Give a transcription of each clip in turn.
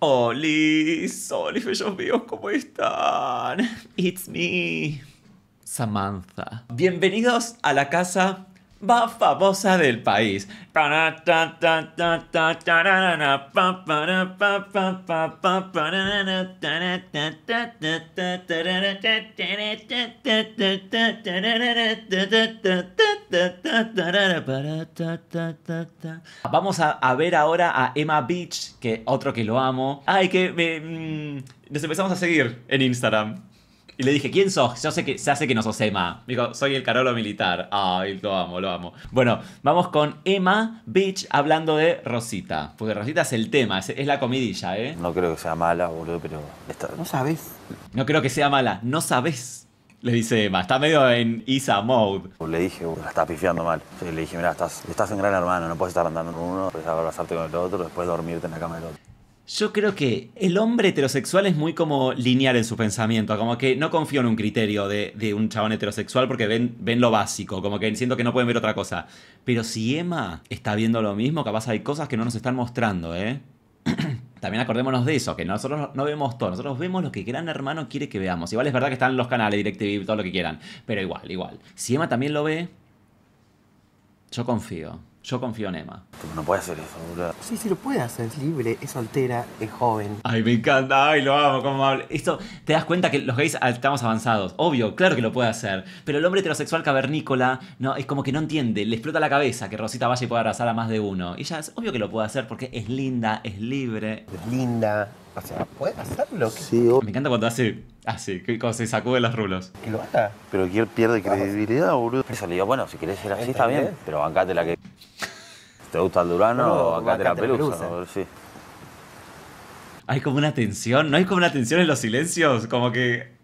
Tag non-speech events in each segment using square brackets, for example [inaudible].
Oli, Oli, bellos míos, ¿cómo están? It's me, Samantha. Bienvenidos a la casa más famosa del país. Vamos a, ver ahora a Emma Beach, que otro que lo amo. Ay, que me, nos empezamos a seguir en Instagram. Y le dije, ¿quién sos? Yo sé que se hace que no sos Emma. Me dijo, soy el Carolo Militar. Ay, lo amo, lo amo. Bueno, vamos con Emma Beach hablando de Rosita. Porque Rosita es el tema, es, la comidilla, ¿eh? No creo que sea mala, boludo, pero... No sabes. No creo que sea mala, no sabes. Le dice Emma, está medio en Isa mode. Le dije, la estás pifiando mal. le dije, mira, estás, estás en gran hermano, no puedes estar andando uno, después abrazarte con el otro, después dormirte en la cama del otro. Yo creo que el hombre heterosexual es muy como lineal en su pensamiento, como que no confío en un criterio de, un chabón heterosexual porque ven, ven lo básico, como que siento que no pueden ver otra cosa. Pero si Emma está viendo lo mismo, capaz hay cosas que no nos están mostrando, ¿eh? [clears throat] También acordémonos de eso, que nosotros no vemos todo, nosotros vemos lo que Gran Hermano quiere que veamos. Igual es verdad que están los canales, DirecTV, todo lo que quieran, pero igual, igual. Si Emma también lo ve, yo confío. Yo confío en Emma. Cómo no puede hacer eso, boludo. Sí, sí lo puede hacer. Es libre, es soltera, es joven. Ay, me encanta. Ay, lo amo, como hablo. Esto, te das cuenta que los gays ah, estamos avanzados. Obvio, claro que lo puede hacer. Pero el hombre heterosexual cavernícola, no, es como que no entiende. Le explota la cabeza que Rosita vaya y pueda abrazar a más de uno. Y ya, es obvio que lo puede hacer porque es linda, es libre. Es linda, o sea, puede hacerlo. Sí, o... Me encanta cuando hace así, cuando se sacude los rulos. ¿Qué lo haga. Pero que pierde credibilidad, boludo. Eso le digo, bueno, si querés ser así está bien, pero bancate la que. ¿Te gusta el Durano o bancate, la, pelusa? Sí. Hay como una tensión, ¿no hay como una tensión en los silencios? Como que.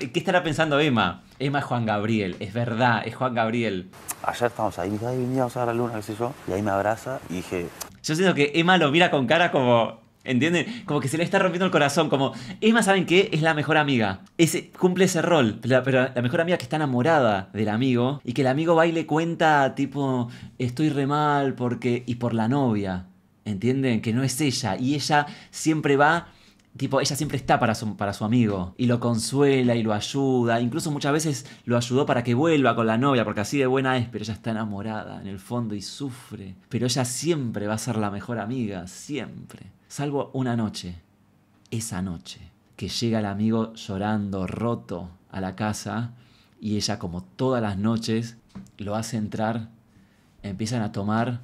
¿Qué estará pensando Emma? Emma es Juan Gabriel, es verdad, es Juan Gabriel. Ayer estábamos ahí, ay, veníamos a la luna, qué sé yo, y ahí me abraza y dije. Yo siento que Emma lo mira con cara como ¿Entienden? Como que se le está rompiendo el corazón. Como más, ¿saben qué? Es la mejor amiga. Ese, cumple ese rol. pero la mejor amiga que está enamorada del amigo. Y que el amigo va y le cuenta, tipo, estoy re mal porque. Y por la novia. ¿Entienden? Que no es ella. Y ella siempre va Tipo, ella siempre está para su, para su amigo y lo consuela y lo ayuda. Incluso muchas veces lo ayudó para que vuelva con la novia, porque así de buena es, pero ella está enamorada en el fondo y sufre. Pero ella siempre va a ser la mejor amiga, siempre. Salvo una noche, esa noche, que llega el amigo llorando, roto, a la casa y ella como todas las noches lo hace entrar, empiezan a tomar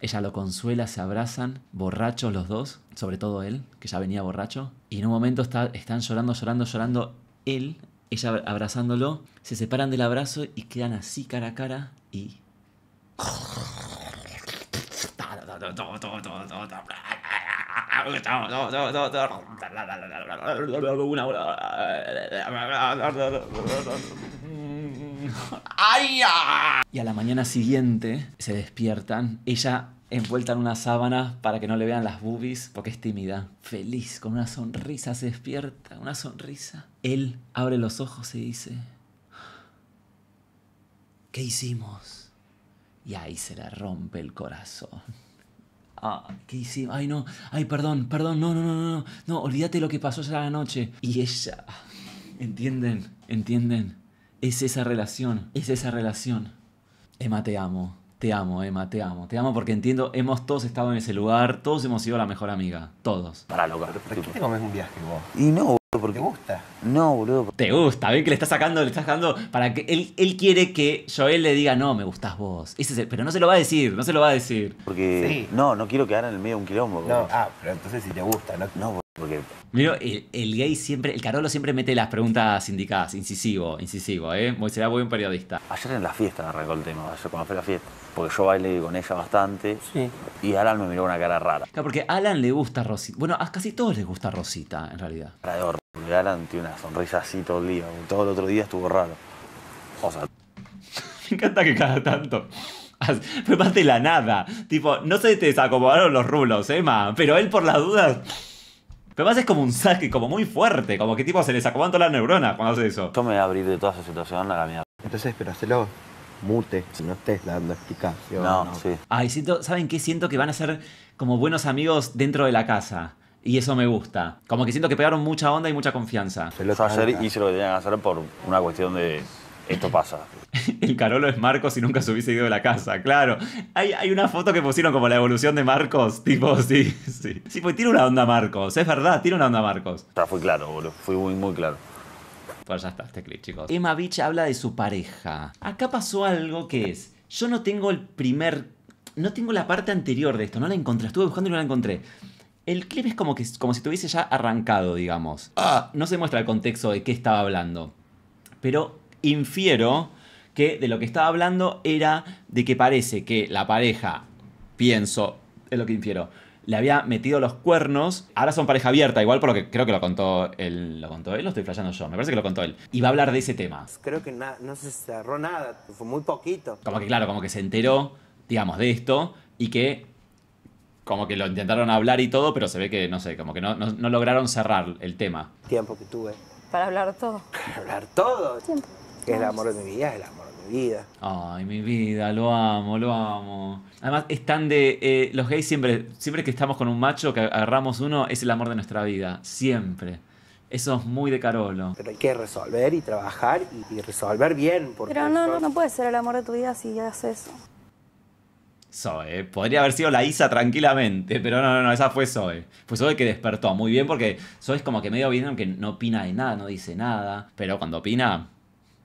ella lo consuela, se abrazan, borrachos los dos, sobre todo él, que ya venía borracho. Y en un momento están llorando, llorando, llorando él, ella abrazándolo, se separan del abrazo y quedan así cara a cara y... ¡Ay! Y a la mañana siguiente se despiertan. Ella envuelta en una sábana para que no le vean las boobies, porque es tímida. Feliz, con una sonrisa se despierta, una sonrisa. Él abre los ojos y dice, ¿qué hicimos? Y ahí se le rompe el corazón. Ah, ¿qué hicimos? Ay, no, ay, perdón, perdón, no, no, no, no, no, no, olvídate lo que pasó esa noche. Y ella, ¿entienden? ¿Entienden? Es esa relación, es esa relación. Emma, te amo. Te amo, Emma, te amo. Te amo porque entiendo, hemos todos estado en ese lugar, todos hemos sido la mejor amiga. Todos. Para lograr ¿Por qué te comes un viaje vos? Y no, porque gusta. No, boludo. Te gusta, ven que le está sacando, le está sacando para que él, él quiere que Joel le diga, no, me gustás vos. pero no se lo va a decir, no se lo va a decir. Porque no, no quiero quedar en el medio de un quilombo. ah, pero entonces si te gusta, no, no porque... el, gay siempre, el Carolo siempre mete las preguntas indicadas, incisivo, incisivo, ¿eh? será muy buen periodista. Ayer en la fiesta arrancó el tema, ayer cuando fue la fiesta. Porque yo bailé con ella bastante. Sí. Y Alan me miró una cara rara. Claro, porque Alan le gusta Rosita. Bueno, a casi todos les gusta Rosita, en realidad. Para de Galan tiene una sonrisa así todo el día. Todo el otro día estuvo raro. [laughs] Me encanta que cada tanto. Pero más de la nada. Tipo, no se te desacomodaron los rulos, Emma. ¿eh, pero él por las dudas. Pero más es como un saque, como muy fuerte. Como que tipo se les acomodan todas las neuronas cuando hace eso. Yo me voy abrir de toda esa situación a la mierda. Entonces, pero hacelo mute, si no estés dando explicación. No, no. sí. Ay, siento, ¿saben qué? Siento que van a ser como buenos amigos dentro de la casa y eso me gusta. Como que siento que pegaron mucha onda y mucha confianza. Se lo hacer, y hice lo que tenían que hacer por una cuestión de esto pasa. [laughs] el Carolo es Marcos y nunca se hubiese ido de la casa, claro. Hay, una foto que pusieron como la evolución de Marcos, tipo, sí, sí. Sí, pues tiene una onda Marcos, es verdad, tiene una onda Marcos. sea, fui claro, boludo, fui muy, muy claro. Pues ya está este clip, chicos. Emma Beach habla de su pareja. Acá pasó algo que es, yo no tengo el primer, no tengo la parte anterior de esto, no la encontré, estuve buscando y no la encontré el clip es como, que, como si tuviese ya arrancado, digamos. Ah. No se muestra el contexto de qué estaba hablando. Pero infiero que de lo que estaba hablando era de que parece que la pareja, pienso, es lo que infiero, le había metido los cuernos. Ahora son pareja abierta, igual por lo que creo que lo contó él. ¿Lo contó él? Lo estoy flasheando yo. Me parece que lo contó él. Y va a hablar de ese tema. Creo que no se cerró nada, fue muy poquito. Como que claro, como que se enteró, digamos, de esto y que como que lo intentaron hablar y todo, pero se ve que, no sé, como que no, no, lograron cerrar el tema. Tiempo que tuve. Para hablar todo. Para hablar todo. Tiempo. Es el amor de mi vida, es el amor de mi vida. Ay, mi vida, lo amo, lo amo. Además, están de. Eh, los gays siempre, siempre que estamos con un macho, que agarramos uno, es el amor de nuestra vida. Siempre. Eso es muy de Carolo. Pero hay que resolver y trabajar y, resolver bien. Pero no, no, no puede ser el amor de tu vida si haces eso. Zoe. Podría haber sido la Isa tranquilamente, pero no, no, no, esa fue Zoe. Fue Zoe que despertó muy bien porque Zoe es como que medio bien aunque no opina de nada, no dice nada, pero cuando opina...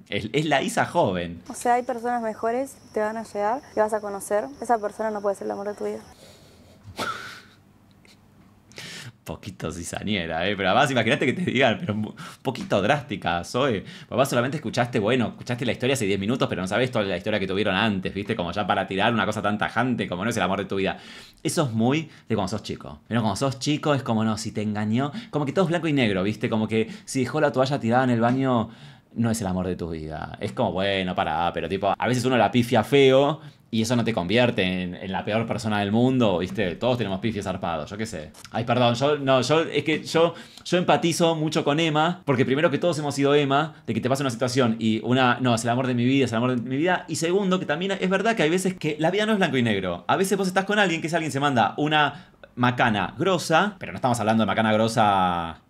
Es, la Isa joven. O sea, hay personas mejores, te van a llegar, que vas a conocer. Esa persona no puede ser el amor de tu vida poquito cizañera, ¿eh? Pero además, imagínate que te digan, pero un poquito drástica, soy. Papá, solamente escuchaste, bueno, escuchaste la historia hace 10 minutos, pero no sabes toda la historia que tuvieron antes, ¿viste? Como ya para tirar una cosa tan tajante como no es el amor de tu vida. Eso es muy de cuando sos chico. Pero cuando sos chico es como, no, si te engañó, como que todo es blanco y negro, ¿viste? Como que si dejó la toalla tirada en el baño no es el amor de tu vida. Es como, bueno, para, pero tipo, a veces uno la pifia feo y eso no te convierte en, la peor persona del mundo, ¿viste? Todos tenemos pifias zarpados, yo qué sé. Ay, perdón, yo, no, yo, es que yo, yo empatizo mucho con Emma, porque primero que todos hemos sido Emma, de que te pasa una situación y una, no, es el amor de mi vida, es el amor de mi vida, y segundo, que también es verdad que hay veces que la vida no es blanco y negro. A veces vos estás con alguien que es alguien se manda una macana grosa, pero no estamos hablando de macana grosa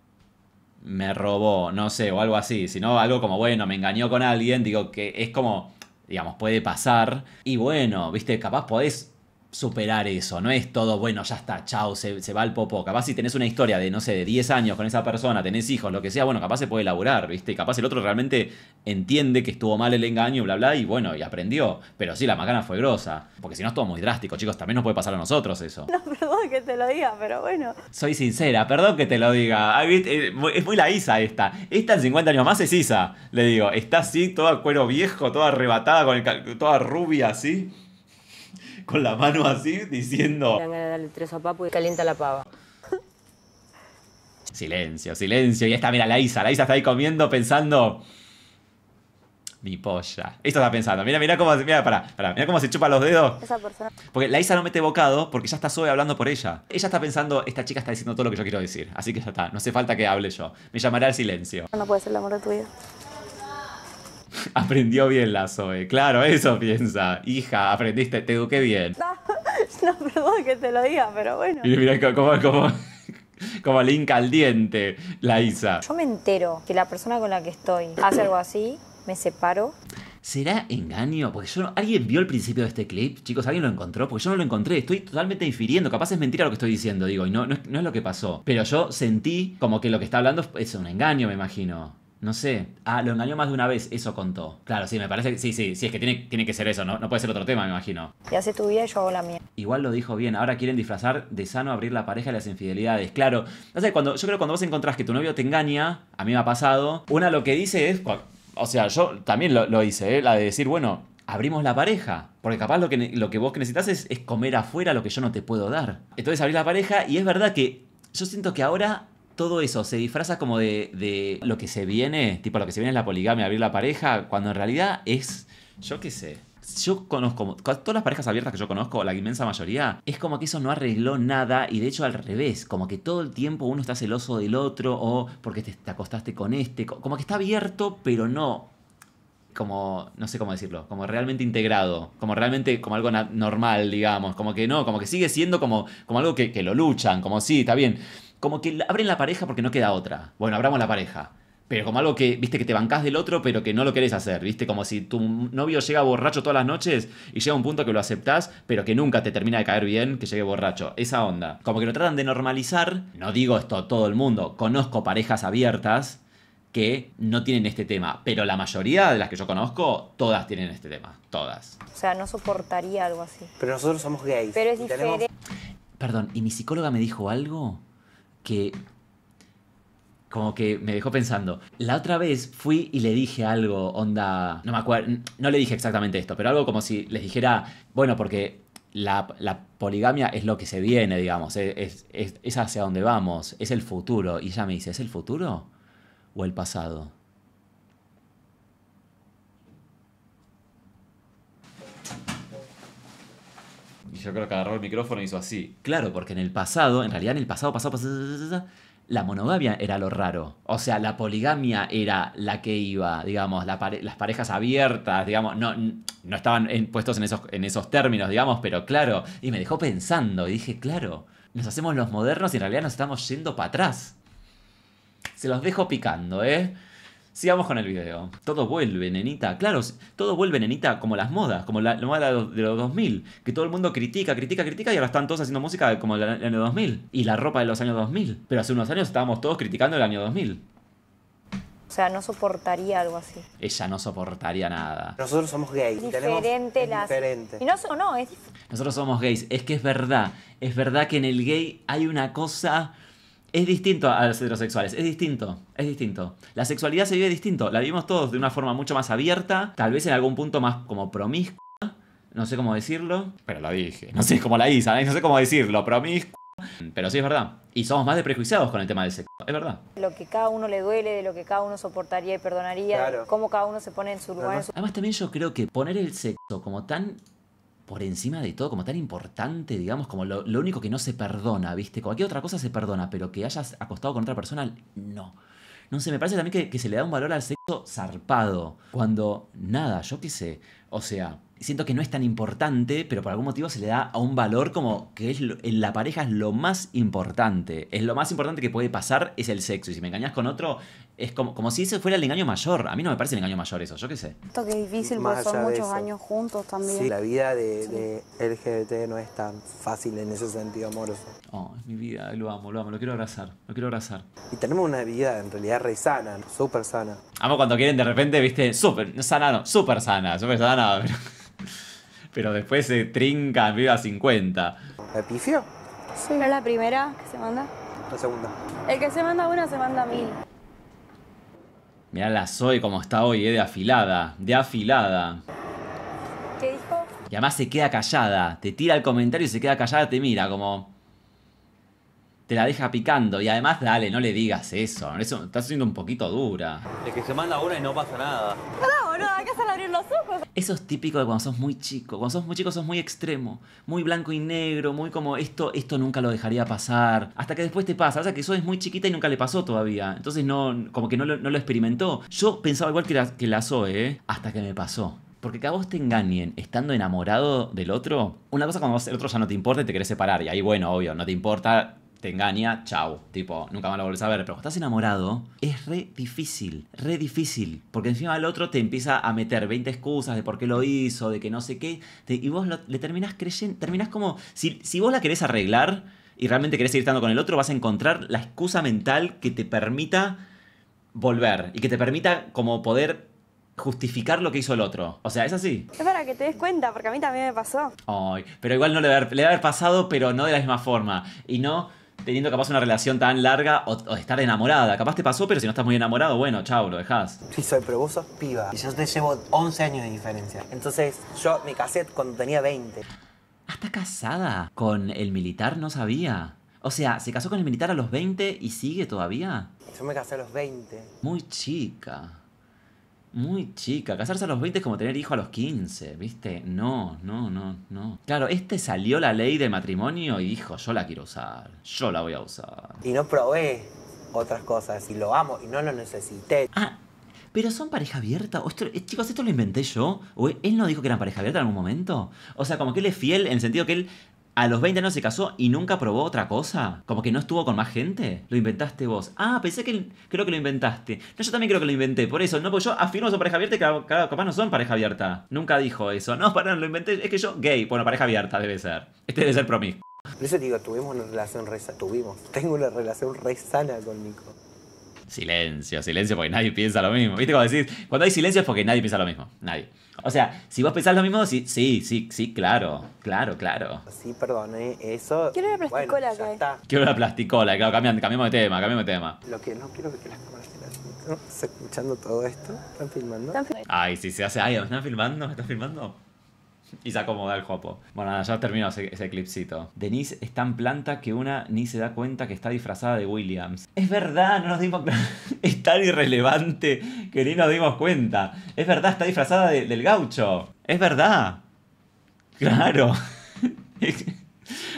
me robó, no sé, o algo así, sino algo como, bueno, me engañó con alguien, digo que es como, digamos, puede pasar. Y bueno, viste, capaz podés superar eso. No es todo, bueno, ya está, chao, se, va al popo, Capaz si tenés una historia de, no sé, de 10 años con esa persona, tenés hijos, lo que sea, bueno, capaz se puede laburar, ¿viste? capaz el otro realmente entiende que estuvo mal el engaño, bla, bla, y bueno, y aprendió. Pero sí, la macana fue grosa. Porque si no es muy drástico, chicos, también nos puede pasar a nosotros eso. [laughs] No, perdón que te lo diga, pero bueno. Soy sincera, perdón que te lo diga. Eh, es muy la Isa esta. Esta en 50 años más es Isa, le digo. Está así, toda cuero viejo, toda arrebatada, con toda rubia así. [laughs] con la mano así diciendo... darle tres a Papu y calienta la pava. [laughs] Silencio, silencio. Y está, mira, la Isa. La Isa está ahí comiendo pensando... Mi polla. Esto está pensando. Mira, mira cómo, mira, para, mira cómo se chupa los dedos. Esa persona. Porque la Isa no mete bocado porque ya está suave hablando por ella. Ella está pensando, esta chica está diciendo todo lo que yo quiero decir. Así que ya está. No hace falta que hable yo. Me llamará al silencio. No puede ser el amor de tu vida. [laughs] Aprendió bien la Zoe, claro, eso piensa. Hija, aprendiste, te eduqué bien. [laughs] No, no perdón que te lo diga, pero bueno. Y mira, cómo, como linca al diente la Isa. Yo me entero que la persona con la que estoy hace algo así, me separo. ¿Será engaño? Porque yo no... ¿Alguien vio el principio de este clip? Chicos, ¿alguien lo encontró? Porque yo no lo encontré. Estoy totalmente infiriendo. Capaz es mentira lo que estoy diciendo, digo. Y no, no, es, no es lo que pasó. Pero yo sentí como que lo que está hablando es un engaño, me imagino. No sé. Ah, lo engañó más de una vez, eso contó. Claro, sí, me parece sí, sí, sí, es que tiene, tiene que ser eso, ¿no? no puede ser otro tema, me imagino. Y hace tu vida y yo hago la mía. Igual lo dijo bien, ahora quieren disfrazar de sano abrir la pareja las infidelidades. Claro, no sé, cuando, yo creo que cuando vos encontrás que tu novio te engaña, a mí me ha pasado, una lo que dice es, o sea, yo también lo, hice, ¿eh? la de decir, bueno, abrimos la pareja. Porque capaz lo que, lo que vos necesitas es, es comer afuera lo que yo no te puedo dar. Entonces abrís la pareja y es verdad que yo siento que ahora todo eso se disfraza como de, de, lo que se viene, tipo lo que se viene es la poligamia, abrir la pareja, cuando en realidad es, yo qué sé. Yo conozco, todas las parejas abiertas que yo conozco, la inmensa mayoría, es como que eso no arregló nada y de hecho al revés, como que todo el tiempo uno está celoso del otro o porque te, acostaste con este, como que está abierto pero no como, no sé cómo decirlo, como realmente integrado, como realmente como algo normal, digamos, como que no, como que sigue siendo como, como algo que, que, lo luchan, como sí, está bien, como que abren la pareja porque no queda otra. Bueno, abramos la pareja. Pero como algo que, viste, que te bancás del otro, pero que no lo querés hacer, viste, como si tu novio llega borracho todas las noches y llega un punto que lo aceptás, pero que nunca te termina de caer bien que llegue borracho. Esa onda. Como que lo tratan de normalizar, no digo esto todo el mundo, conozco parejas abiertas que no tienen este tema, pero la mayoría de las que yo conozco, todas tienen este tema, todas. O sea, no soportaría algo así. Pero nosotros somos gays. Pero es diferente. Perdón, ¿y mi psicóloga me dijo algo? que como que me dejó pensando. La otra vez fui y le dije algo, onda, no me acuerdo, no le dije exactamente esto, pero algo como si les dijera, bueno, porque la, poligamia es lo que se viene, digamos, es, es hacia donde vamos, es el futuro. Y ella me dice, ¿es el futuro o el pasado? yo creo que agarró el micrófono y hizo así. Claro, porque en el pasado, en realidad en el pasado, pasado, pasado, la monogamia era lo raro. O sea, la poligamia era la que iba, digamos, las parejas abiertas, digamos, no, no estaban puestos en esos, en esos términos, digamos, pero claro. Y me dejó pensando y dije, claro, nos hacemos los modernos y en realidad nos estamos yendo para atrás. Se los dejo picando, ¿eh? Sigamos con el video. Todo vuelve, nenita. Claro, todo vuelve, nenita, como las modas, como la, moda de los 2000, que todo el mundo critica, critica, critica y ahora están todos haciendo música como el año 2000 y la ropa de los años 2000. Pero hace unos años estábamos todos criticando el año 2000. O sea, no soportaría algo así. Ella no soportaría nada. Nosotros somos gays. Diferente las... Diferente. Y no, no, es... Nosotros somos gays. Es que es verdad. Es verdad que en el gay hay una cosa es distinto a los heterosexuales, es distinto, es distinto. La sexualidad se vive distinto, la vivimos todos de una forma mucho más abierta, tal vez en algún punto más como promiscua, no sé cómo decirlo, pero lo dije, no sé cómo la Isa, no sé cómo decirlo, promiscua. Pero sí es verdad. Y somos más de prejuiciados con el tema del sexo. Es verdad. Lo que cada uno le duele, de lo que cada uno soportaría y perdonaría, cómo cada uno se pone en su lugar. Además, también yo creo que poner el sexo como tan por encima de todo, como tan importante, digamos, como lo, único que no se perdona, ¿viste? Cualquier otra cosa se perdona, pero que hayas acostado con otra persona, no. No sé, me parece también que, se le da un valor al sexo zarpado, cuando nada, yo qué sé. O sea, siento que no es tan importante, pero por algún motivo se le da a un valor como que es en la pareja es lo más importante. Es lo más importante que puede pasar es el sexo. Y si me engañas con otro, es como, como si ese fuera el engaño mayor. A mí no me parece el engaño mayor eso, yo qué sé. Esto que es difícil porque son muchos años juntos también. Sí, la vida de, LGBT no es tan fácil en ese sentido amoroso. Oh, es mi vida, lo amo, lo amo, lo quiero abrazar, lo quiero abrazar. Y tenemos una vida en realidad re sana, súper sana. Amo cuando quieren de repente, viste, súper, sana no, súper sana, súper sana, [laughs] pero, pero después se trinca viva 50. ¿La Sí. ¿No es la primera que se manda? La segunda. El que se manda una se manda mil. Mirá la Zoe como está hoy, eh, de afilada, de afilada. ¿Qué dijo? Y además se queda callada, te tira el comentario y se queda callada, te mira como... Te la deja picando y además dale, no le digas eso, eso estás siendo un poquito dura. Es que se manda una y no pasa nada. No, hay que abrir los ojos. Eso es típico de cuando sos muy chico. Cuando sos muy chico sos muy extremo, muy blanco y negro, muy como esto, esto nunca lo dejaría pasar. Hasta que después te pasa. O sea, que eso es muy chiquita y nunca le pasó todavía. Entonces no, como que no lo, no experimentó. Yo pensaba igual que la, que Zoe, ¿eh? hasta que me pasó. Porque que a vos te engañen estando enamorado del otro, una cosa cuando el otro ya no te importa y te querés separar. Y ahí, bueno, obvio, no te importa, te engaña, chau. Tipo, nunca más lo volvés a ver. Pero cuando estás enamorado, es re difícil, re difícil. Porque encima el otro te empieza a meter 20 excusas de por qué lo hizo, de que no sé qué. y vos le terminás creyendo, terminás como, si, vos la querés arreglar y realmente querés seguir estando con el otro, vas a encontrar la excusa mental que te permita volver y que te permita como poder justificar lo que hizo el otro. O sea, es así. Es para que te des cuenta, porque a mí también me pasó. Ay, pero igual no le va a haber pasado, pero no de la misma forma. Y no teniendo capaz una relación tan larga o, estar enamorada. Capaz te pasó, pero si no estás muy enamorado, bueno, chao, lo dejás. Sí, soy, pero vos sos piba. Y yo te llevo 11 años de diferencia. Entonces, yo me casé cuando tenía 20. Ah, casada con el militar, no sabía. O sea, se casó con el militar a los 20 y sigue todavía. Yo me casé a los 20. Muy chica muy chica. Casarse a los 20 es como tener hijo a los 15, ¿viste? No, no, no, no. Claro, este salió la ley de matrimonio y dijo, yo la quiero usar, yo la voy a usar. Y no probé otras cosas y lo amo y no lo necesité. Ah, pero son pareja abierta. Eh, chicos, esto lo inventé yo. ¿O él no dijo que eran pareja abierta en algún momento. O sea, como que él es fiel en el sentido que él a los 20 años se casó y nunca probó otra cosa. Como que no estuvo con más gente. Lo inventaste vos. Ah, pensé que creo que lo inventaste. No, yo también creo que lo inventé. Por eso, no, pues yo afirmo que son pareja abierta y que capaz no son pareja abierta. Nunca dijo eso. No, para, no, lo inventé. Es que yo, gay. Bueno, pareja abierta debe ser. Este debe ser promiscuo. Por eso digo, tuvimos una relación re Tuvimos. Tengo una relación re sana con Nico. Silencio, silencio porque nadie piensa lo mismo. ¿Viste cómo decís? Cuando hay silencio es porque nadie piensa lo mismo. Nadie. O sea, si vos pensás lo mismo, sí, sí, sí, sí claro. Claro, claro. Sí, perdón, ¿eh? eso. Quiero la plasticola bueno, ya está. Quiero la plasticola, claro, cambiamos, cambiamos de tema, cambiamos de tema. Lo que no quiero que las cámaras estén escuchando todo esto? ¿Están filmando? ay, si se hace. Ay, ¿me están filmando? están filmando? [laughs] Y se acomoda el jopo. Bueno, nada, ya terminó ese, ese, clipcito. Denise es tan planta que una ni se da cuenta que está disfrazada de Williams. Es verdad, no nos dimos [laughs] Es tan irrelevante que ni nos dimos cuenta. Es verdad, está disfrazada del gaucho. Es verdad. Claro. [laughs]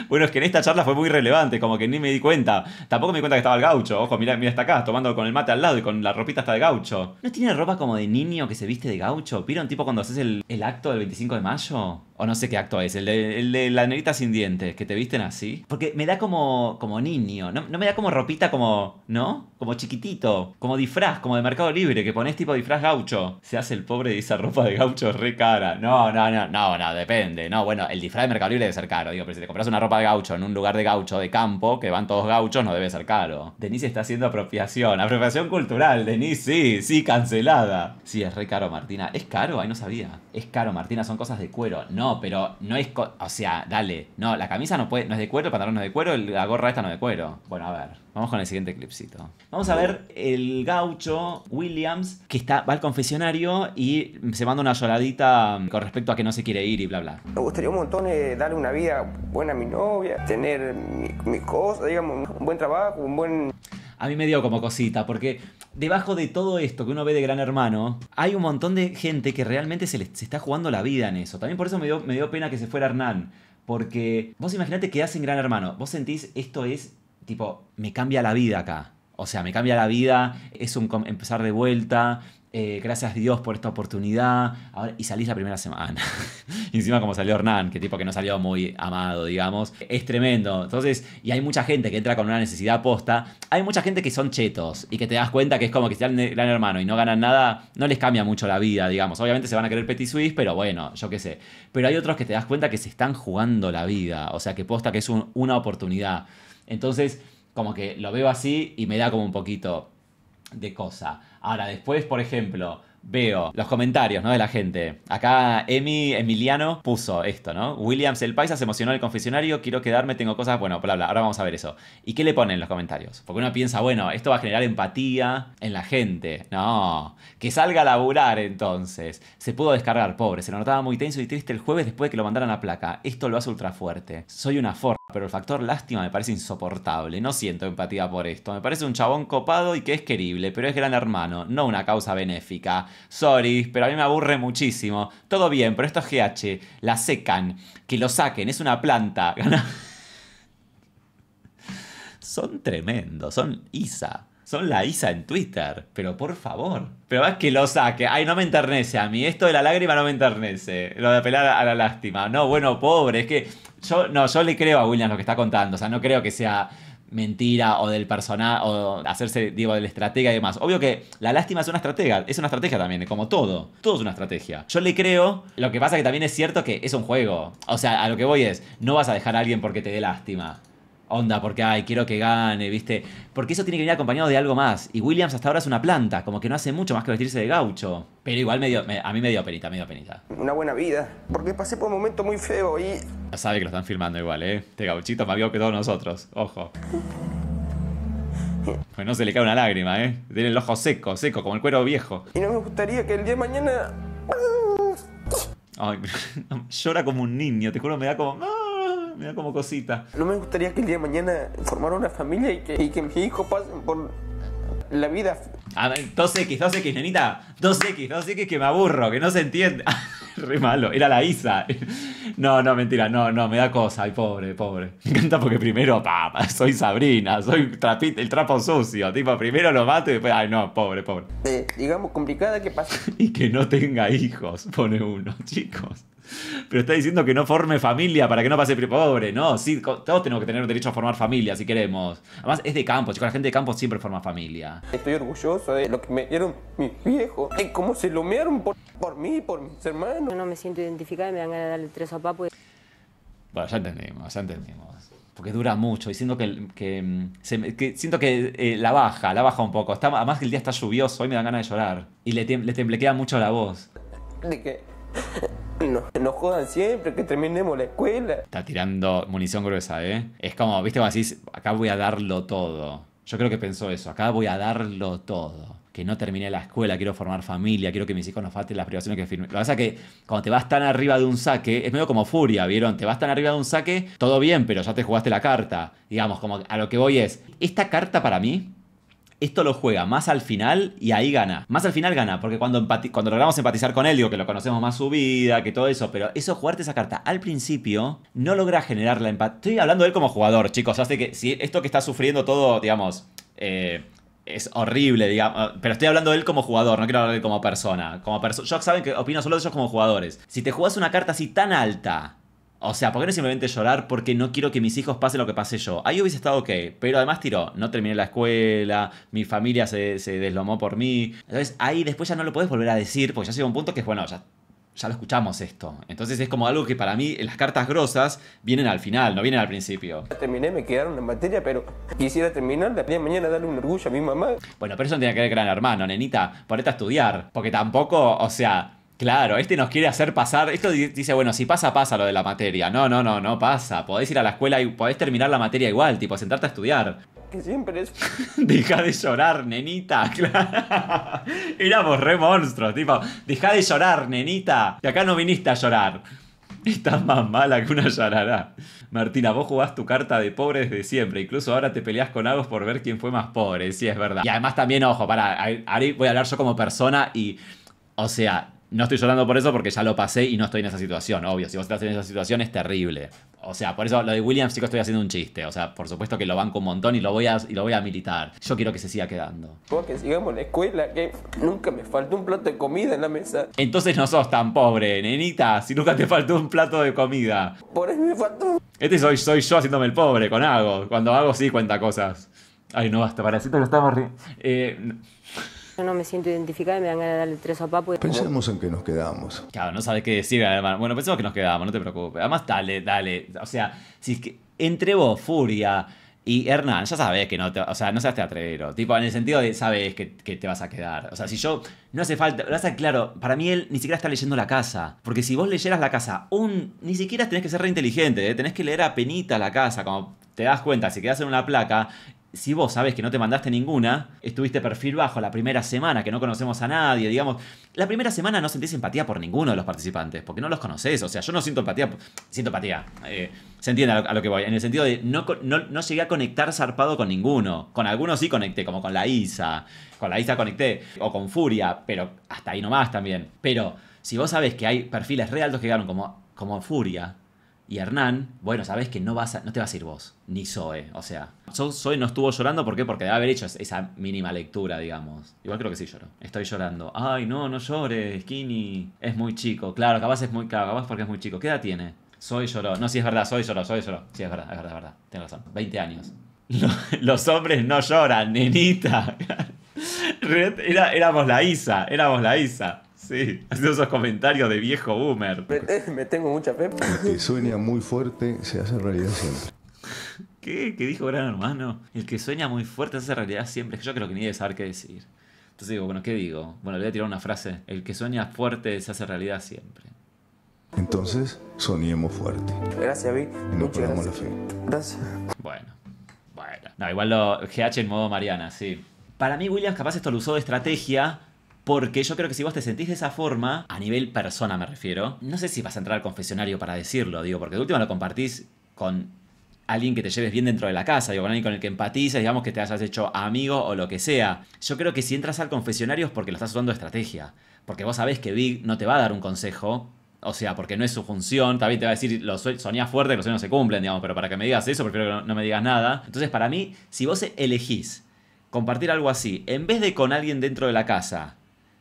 Bueno, es que en esta charla fue muy relevante, como que ni me di cuenta. Tampoco me di cuenta que estaba el gaucho. Ojo, mira, mira, está acá, tomando con el mate al lado y con la ropita hasta de gaucho. ¿No tiene ropa como de niño que se viste de gaucho? un tipo cuando haces el, el acto del 25 de mayo? O no sé qué acto es, el de, la negrita sin dientes, que te visten así. Porque me da como, como niño, no, no, me da como ropita como, ¿no? Como chiquitito, como disfraz, como de Mercado Libre, que pones tipo disfraz gaucho. Se hace el pobre y esa ropa de gaucho es re cara. No, no, no, no, no, depende. No, bueno, el disfraz de Mercado Libre debe ser caro, digo, pero si te compras una ropa de gaucho en un lugar de gaucho, de campo, que van todos gauchos, no debe ser caro. Denise está haciendo apropiación, apropiación cultural, Denise, sí, sí, cancelada. Sí, es re caro, Martina. ¿Es caro? Ahí no sabía. Es caro, Martina, son cosas de cuero. No no, pero no es. O sea, dale. No, la camisa no, puede, no es de cuero, el pantalón no es de cuero, la gorra esta no es de cuero. Bueno, a ver. Vamos con el siguiente clipcito. Vamos a ver el gaucho Williams que está, va al confesionario y se manda una lloradita mm, con respecto a que no se quiere ir y bla, bla. Me gustaría un montón eh, darle una vida buena a mi novia, tener mis mi cosa, digamos, un buen trabajo, un buen a mí me dio como cosita, porque debajo de todo esto que uno ve de Gran Hermano, hay un montón de gente que realmente se, le, está jugando la vida en eso. También por eso me dio, me dio pena que se fuera Hernán, porque vos imaginate que hacen Gran Hermano, vos sentís esto es tipo, me cambia la vida acá. O sea, me cambia la vida, es un empezar de vuelta, eh, gracias Dios por esta oportunidad. y salís la primera semana. [laughs] y encima como salió Hernán, que tipo que no salió muy amado, digamos. Es tremendo. Entonces, y hay mucha gente que entra con una necesidad posta. Hay mucha gente que son chetos y que te das cuenta que es como que si el gran hermano y no ganan nada, no les cambia mucho la vida, digamos. Obviamente se van a querer Petit Suisse, pero bueno, yo qué sé. Pero hay otros que te das cuenta que se están jugando la vida. O sea, que posta que es una oportunidad. Entonces, como que lo veo así y me da como un poquito de cosa. Ahora, después, por ejemplo, veo los comentarios, ¿no? De la gente. Acá Emi Emiliano puso esto, ¿no? Williams el paisa se emocionó en el confesionario, quiero quedarme, tengo cosas, bueno, bla, bla, ahora vamos a ver eso. ¿Y qué le ponen en los comentarios? Porque uno piensa, bueno, esto va a generar empatía en la gente. No, que salga a laburar entonces. Se pudo descargar, pobre, se lo notaba muy tenso y triste el jueves después de que lo mandaran a placa. Esto lo hace ultra fuerte. Soy una forma. Pero el factor lástima me parece insoportable, no siento empatía por esto. Me parece un chabón copado y que es querible, pero es gran hermano, no una causa benéfica. Sorry, pero a mí me aburre muchísimo. Todo bien, pero esto GH, la secan, que lo saquen, es una planta. [laughs] son tremendos, son Isa. Son la Isa en Twitter, pero por favor. Pero es que lo saque. Ay, no me enternece a mí. Esto de la lágrima no me enternece. Lo de apelar a la lástima. No, bueno, pobre. Es que yo, no, yo le creo a Williams lo que está contando. O sea, no creo que sea mentira o del personal o hacerse, digo, del estratega y demás. Obvio que la lástima es una estratega, es una estrategia también, como todo. Todo es una estrategia. Yo le creo, lo que pasa es que también es cierto que es un juego. O sea, a lo que voy es, no vas a dejar a alguien porque te dé lástima. Onda, porque, ay, quiero que gane, ¿viste? Porque eso tiene que venir acompañado de algo más. Y Williams hasta ahora es una planta, como que no hace mucho más que vestirse de gaucho. Pero igual me a mí me dio penita, me dio penita. Una buena vida, porque pasé por un momento muy feo y ya sabe que lo están filmando igual, ¿eh? Este gauchito más viejo que todos nosotros. Ojo. Pues no se le cae una lágrima, ¿eh? Tiene el ojo seco, seco, como el cuero viejo. Y no me gustaría que el día de mañana... Ay, [laughs] llora como un niño, te juro, me da como... Ah, me da como cosita. No me gustaría que el día de mañana formara una familia y que, y que mis hijos pasen por la vida... A ver, 2X, 2X, nenita. 2X, 2X que me aburro, que no se entiende. [laughs] [laughs] Re malo, era la Isa. [laughs] No, no, mentira, no, no, me da cosa, ay, pobre, pobre. Me encanta porque primero, papá, soy Sabrina, soy el trapo sucio, tipo, primero lo mato y después, ay, no, pobre, pobre. Eh, digamos, complicada que pasa. [laughs] y que no tenga hijos, pone uno, chicos. Pero está diciendo que no forme familia para que no pase pobre. No, sí, todos tenemos que tener derecho a formar familia si queremos. Además, es de campo, chicos. La gente de campo siempre forma familia. Estoy orgulloso de lo que me dieron mis viejos. Y cómo se lo por, mí, por mis hermanos. Yo no me siento identificada y me dan ganas de darle tres a papo. Bueno, ya entendimos, ya entendimos porque dura mucho y siento que, mm, siento que eh, la baja, la baja un poco. además que el día está lluvioso, hoy me dan ganas de llorar y le, le temblequea mucho la voz. De que [laughs] No, nos jodan siempre, que terminemos la escuela. Está tirando munición gruesa, ¿eh? Es como, viste, como decís, acá voy a darlo todo. Yo creo que pensó eso, acá voy a darlo todo. Que no terminé la escuela, quiero formar familia, quiero que mis hijos no falten las privaciones que firme. Lo que pasa es que cuando te vas tan arriba de un saque, es medio como furia, ¿vieron? Te vas tan arriba de un saque, todo bien, pero ya te jugaste la carta. Digamos, como a lo que voy es, ¿esta carta para mí? esto lo juega más al final y ahí gana. Más al final gana, porque cuando, cuando logramos empatizar con él, digo que lo conocemos más su vida, que todo eso, pero eso, jugarte esa carta al principio, no logra generar la empatía. Estoy hablando de él como jugador, chicos, hace que si esto que está sufriendo todo, digamos, eh, es horrible, digamos. Ah, pero estoy hablando de él como jugador, no quiero hablar de él como persona. Como yo saben que opino solo de ellos como jugadores. Si te jugás una carta así tan alta o sea, ¿por qué no simplemente llorar porque no quiero que mis hijos pasen lo que pasé yo? Ahí hubiese estado ok, pero además tiró, no terminé la escuela, mi familia se, deslomó por mí. Entonces ahí después ya no lo puedes volver a decir, porque ya llega un punto que es bueno, ya ya lo escuchamos esto. Entonces es como algo que para mí las cartas grosas vienen al final, no vienen al principio. Terminé, me quedaron en materia, pero quisiera terminar la de mañana darle un orgullo a mi mamá. Bueno, pero eso no tiene que ver con gran hermano, nenita, ponete a estudiar, porque tampoco, o sea, Claro, este nos quiere hacer pasar. Esto dice, bueno, si pasa, pasa lo de la materia. No, no, no, no pasa. Podés ir a la escuela y podés terminar la materia igual, tipo, sentarte a estudiar. Que siempre es. [laughs] Deja de llorar, nenita. [laughs] Éramos re monstruos, tipo, deja de llorar, nenita. Que acá no viniste a llorar. Estás más mala que una llorará. Martina, vos jugás tu carta de pobre desde siempre. Incluso ahora te peleás con Agos por ver quién fue más pobre. Sí, es verdad. Y además también, ojo, para, voy a hablar yo como persona y. O sea, no estoy llorando por eso porque ya lo pasé y no estoy en esa situación, obvio. Si vos estás en esa situación es terrible. O sea, por eso lo de Williams, chicos, estoy haciendo un chiste. O sea, por supuesto que lo banco un montón y lo voy a, y lo voy a militar. Yo quiero que se siga quedando. Porque que sigamos la escuela, que nunca me faltó un plato de comida en la mesa. Entonces no sos tan pobre, nenita, si nunca te faltó un plato de comida. Por eso me faltó. Este soy, soy yo haciéndome el pobre con algo. Cuando Hago sí cuenta cosas. Ay, no basta, para si te lo estamos riendo. Eh, yo no me siento identificada y me dan ganas de darle tres a Papu. Pensemos en que nos quedamos. Claro, no sabes qué decir, hermano. Bueno, pensemos que nos quedamos, no te preocupes. Además, dale, dale. O sea, si es que entre vos, Furia... Y Hernán, ya sabes que no te, o sea, no seas atrevero. Tipo, en el sentido de sabes que, te vas a quedar. O sea, si yo no hace falta, lo hace claro, para mí él ni siquiera está leyendo la casa. Porque si vos leyeras la casa, un, ni siquiera tenés que ser re inteligente, ¿eh? tenés que leer a penita la casa, como te das cuenta, si quedas en una placa, si vos sabés que no te mandaste ninguna, estuviste perfil bajo la primera semana, que no conocemos a nadie, digamos, la primera semana no sentís empatía por ninguno de los participantes, porque no los conocés, o sea, yo no siento empatía, siento empatía, eh, se entiende a lo, que voy, en el sentido de no, no, llegué a conectar zarpado con ninguno, con algunos sí conecté, como con la Isa, con la Isa conecté, o con Furia, pero hasta ahí nomás también, pero si vos sabes que hay perfiles re altos que llegaron como, como Furia, y Hernán, bueno, sabes que no, vas no te vas a ir vos, ni Zoe. O sea, Zoe no estuvo llorando, ¿por qué? Porque debe haber hecho esa mínima lectura, digamos. Igual creo que sí lloró, Estoy llorando. Ay, no, no llores, Skinny. Es muy chico. Claro, capaz es muy. Claro, capaz porque es muy chico. ¿Qué edad tiene? Zoe lloró. No, sí es verdad, Zoe lloró, Zoe lloró. Sí, es verdad, es verdad, es verdad. Tienes razón. 20 años. [laughs] Los hombres no lloran, nenita. [laughs] Era, éramos la Isa, éramos la Isa. Sí, haciendo esos comentarios de viejo boomer. Eh, me, tengo mucha fe. El que sueña muy fuerte se hace realidad siempre. ¿Qué? ¿Qué dijo Gran Hermano? El que sueña muy fuerte se hace realidad siempre. Es Yo creo que ni debe saber qué decir. Entonces digo, bueno, ¿qué digo? Bueno, le voy a tirar una frase. El que sueña fuerte se hace realidad siempre. Entonces, soñemos fuerte. Gracias, Vic. Y nos la fe. Gracias. Bueno, bueno. No, igual lo GH en modo Mariana, sí. Para mí, Williams, capaz esto lo usó de estrategia porque yo creo que si vos te sentís de esa forma, a nivel persona me refiero, no sé si vas a entrar al confesionario para decirlo, digo, porque de última lo compartís con alguien que te lleves bien dentro de la casa, digo, con alguien con el que empatices, digamos que te hayas hecho amigo o lo que sea. Yo creo que si entras al confesionario es porque lo estás usando de estrategia. Porque vos sabés que Big no te va a dar un consejo, o sea, porque no es su función. También te va a decir, lo soñás fuerte, que los sueños se cumplen, digamos, pero para que me digas eso, prefiero que no, me digas nada. Entonces, para mí, si vos elegís compartir algo así, en vez de con alguien dentro de la casa,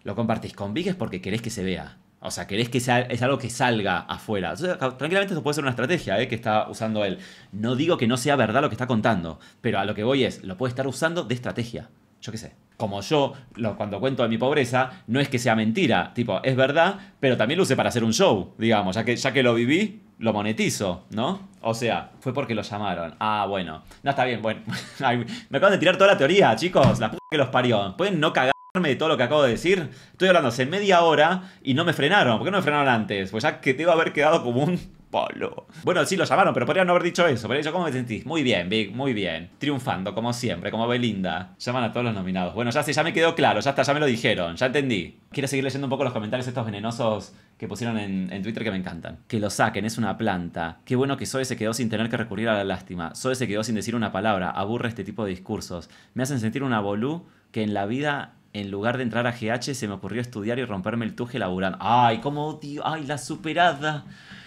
lo compartís con Big es porque querés que se vea. O sea, querés que sea, es algo que salga afuera. tranquilamente esto puede ser una estrategia ¿eh? que está usando él. No digo que no sea verdad lo que está contando, pero a lo que voy es, lo puede estar usando de estrategia. Yo qué sé. Como yo, cuando cuento de mi pobreza, no es que sea mentira. Tipo, es verdad, pero también lo usé para hacer un show, digamos. Ya que, ya lo viví, lo monetizo, ¿no? O sea, fue porque lo llamaron. Ah, bueno. No, está bien, bueno. [laughs] me acaban de tirar toda la teoría, chicos. La puta que los parió. Pueden no cagar de todo lo que acabo de decir. Estoy hablando hace media hora y no me frenaron. ¿Por qué no me frenaron antes? Pues ya que te iba a haber quedado como un polo. Bueno, sí lo llamaron, pero podrían no haber dicho eso. Pero yo ¿cómo me sentís? Muy bien, Big, muy bien. Triunfando, como siempre, como Belinda. Llaman a todos los nominados. Bueno, ya sí, ya me quedó claro, ya está, ya me lo dijeron, ya entendí. Quiero seguir leyendo un poco los comentarios estos venenosos que pusieron en, Twitter que me encantan. Que lo saquen, es una planta. Qué bueno que Zoe se quedó sin tener que recurrir a la lástima. Zoe se quedó sin decir una palabra. Aburre este tipo de discursos. Me hacen sentir una bolú que en la vida en lugar de entrar a GH, se me ocurrió estudiar y romperme el tuje laburando. ¡Ay, cómo odio! ¡Ay, la superada!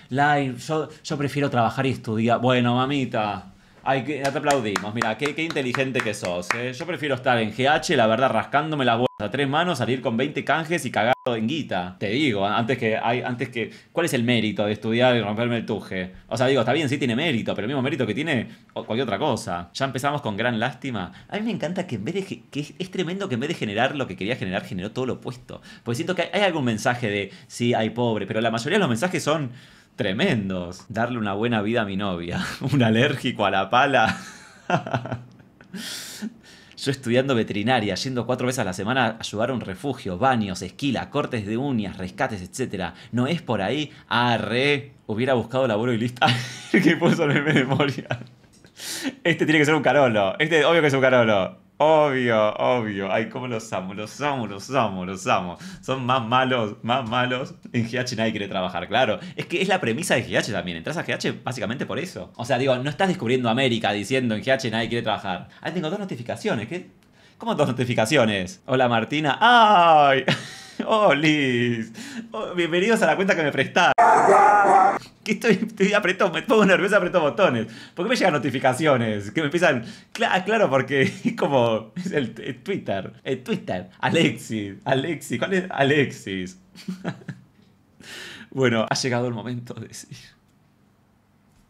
La, yo, yo prefiero trabajar y estudiar. Bueno, mamita. Ay, te aplaudimos. Mira, qué, qué inteligente que sos. Eh. Yo prefiero estar en GH, la verdad, rascándome la bolsa a tres manos, salir con 20 canjes y cagado en guita. Te digo, antes que, antes que. ¿Cuál es el mérito de estudiar y romperme el tuje? O sea, digo, está bien, sí tiene mérito, pero el mismo mérito que tiene cualquier otra cosa. Ya empezamos con gran lástima. A mí me encanta que en vez de. que es, tremendo que en vez de generar lo que quería generar, generó todo lo opuesto. Porque siento que hay algún mensaje de. Sí, hay pobre, pero la mayoría de los mensajes son tremendos. Darle una buena vida a mi novia. [laughs] Un alérgico a la pala. [laughs] Yo estudiando veterinaria, yendo cuatro veces a la semana a ayudar a un refugio, baños, esquila, cortes de uñas, rescates, etc. No es por ahí. Arre. Hubiera buscado laburo y lista. [laughs] que puso en mi memoria. Este tiene que ser un carolo. Este, obvio que es un carolo. Obvio, obvio. Ay, cómo los amo, los amo, los amo, los amo. Son más malos, más malos. En GH nadie quiere trabajar, claro. Es que es la premisa de GH también. Entras a GH básicamente por eso. O sea, digo, no estás descubriendo América diciendo en GH nadie quiere trabajar. Ahí tengo dos notificaciones. ¿Qué? ¿Cómo dos notificaciones? Hola Martina. ¡Ay! [laughs] [laughs] Oh, Liz. Oh, bienvenidos a la cuenta que me prestaste. Que estoy, estoy me pongo nerviosa, aprieto botones. ¿Por qué me llegan notificaciones? Que me empiezan. claro, porque [laughs] es como. el, Twitter. El eh, Twitter. Alexis. Alexis. ¿Cuál es? Alexis. [laughs] bueno, ha llegado el momento de decir.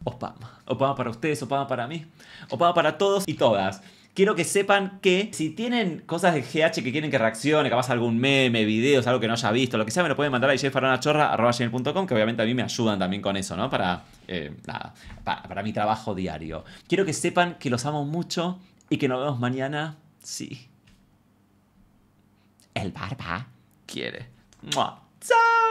Opama. Opama para ustedes, Opama para mí. Opama para todos y todas quiero que sepan que si tienen cosas de GH que quieren que reaccione, capaz algún meme, videos, algo que no haya visto, lo que sea, me lo pueden mandar a jfarronachorra.com, que obviamente a mí me ayudan también con eso, ¿no? Para, eh, para, mi trabajo diario. Quiero que sepan que los amo mucho y que nos vemos mañana, sí. El barba quiere. ¡Chao!